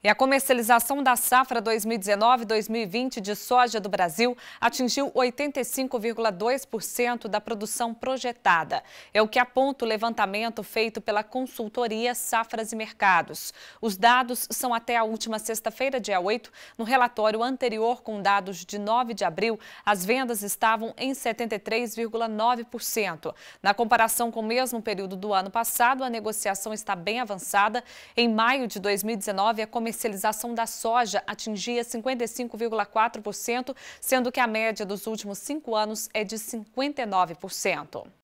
E a comercialização da safra 2019-2020 de soja do Brasil atingiu 85,2% da produção projetada. É o que aponta o levantamento feito pela consultoria Safras e Mercados. Os dados são até a última sexta-feira, dia 8. No relatório anterior, com dados de 9 de abril, as vendas estavam em 73,9%. Na comparação com o mesmo período do ano passado, a negociação está bem avançada. Em maio de 2019, a comercialização comercialização da soja atingia 55,4%, sendo que a média dos últimos cinco anos é de 59%.